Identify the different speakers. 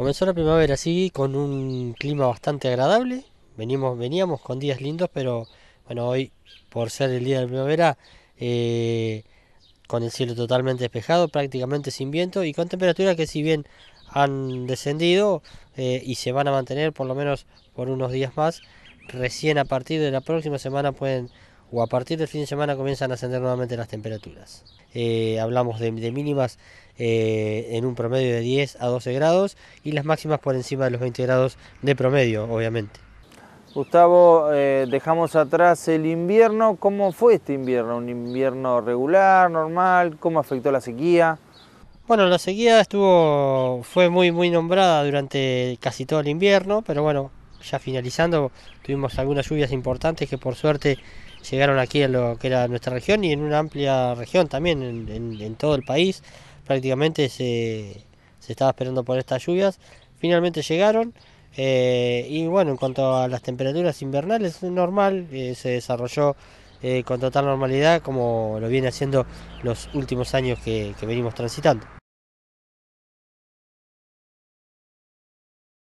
Speaker 1: Comenzó la primavera así, con un clima bastante agradable. Venimos, veníamos con días lindos, pero bueno, hoy por ser el día de la primavera, eh, con el cielo totalmente despejado, prácticamente sin viento y con temperaturas que si bien han descendido eh, y se van a mantener por lo menos por unos días más, recién a partir de la próxima semana pueden o a partir del fin de semana comienzan a ascender nuevamente las temperaturas. Eh, hablamos de, mínimas eh, en un promedio de 10 a 12 grados y las máximas por encima de los 20 grados de promedio, obviamente.
Speaker 2: Gustavo, eh, dejamos atrás el invierno. ¿Cómo fue este invierno? ¿Un invierno regular, normal? ¿Cómo afectó la sequía?
Speaker 1: Bueno, la sequía estuvo, fue muy, muy nombrada durante casi todo el invierno, pero bueno, ya finalizando tuvimos algunas lluvias importantes que por suerte llegaron aquí a lo que era nuestra región y en una amplia región también, en, todo el país, prácticamente se, estaba esperando por estas lluvias. Finalmente llegaron eh, y bueno, en cuanto a las temperaturas invernales, es normal, eh, se desarrolló eh, con total normalidad como lo viene haciendo los últimos años que venimos transitando.